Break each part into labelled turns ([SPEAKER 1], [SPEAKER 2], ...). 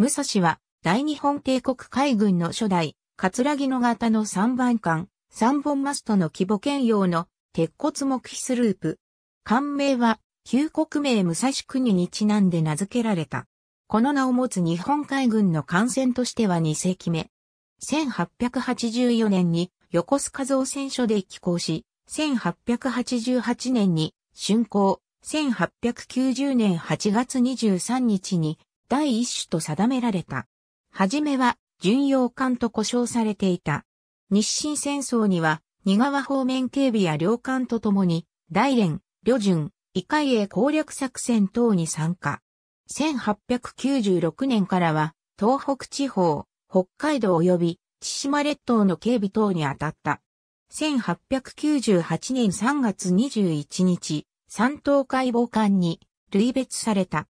[SPEAKER 1] 武蔵は、大日本帝国海軍の初代、葛城の型の3番艦、3本マストの規模兼用の鉄骨木皮スループ。艦名は、旧国名武蔵国にちなんで名付けられた。この名を持つ日本海軍の艦船としては2世紀目。1884年に横須賀造船所で寄港し、1888年に竣工、1890年8月23日に第一種と定められた。はじめは、巡洋艦と呼称されていた。日清戦争には、二川方面警備や両艦と共に、大連、旅順、異海へ攻略作戦等に参加。1896年からは、東北地方、北海道及び、千島列島の警備等に当たった。1898年3月21日、山東海防艦に類別された。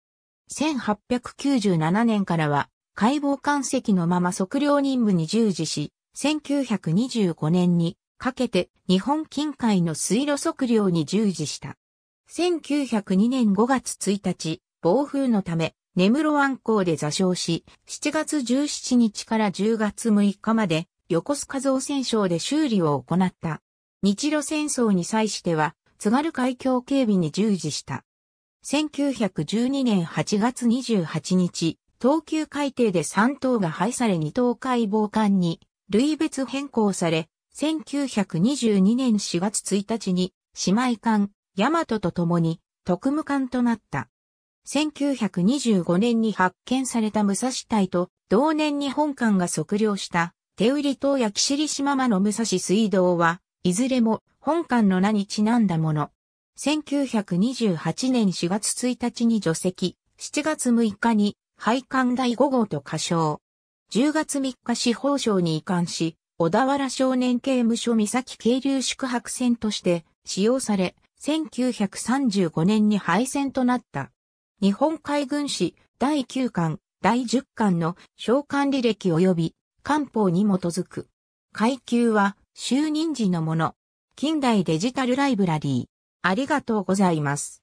[SPEAKER 1] 1897年からは解剖官席のまま測量任務に従事し、1925年にかけて日本近海の水路測量に従事した。1902年5月1日、暴風のため、根室湾港で座礁し、7月17日から10月6日まで、横須賀造船省で修理を行った。日露戦争に際しては、津軽海峡警備に従事した。1912年8月28日、東急海底で3等が廃され2等解剖艦に類別変更され、1922年4月1日に姉妹艦、ヤマトと共に特務艦となった。1925年に発見された武蔵隊と同年に本艦が測量した手売島やキシ島間の武蔵水道は、いずれも本艦の名にちなんだもの。1928年4月1日に除籍、7月6日に廃刊第5号と仮称。10月3日司法省に移管し、小田原少年刑務所三崎渓流宿泊船として使用され、1935年に廃船となった。日本海軍史第9巻、第10巻の召喚履歴及び官報に基づく。階級は就任時のもの。近代デジタルライブラリー。ありがとうございます。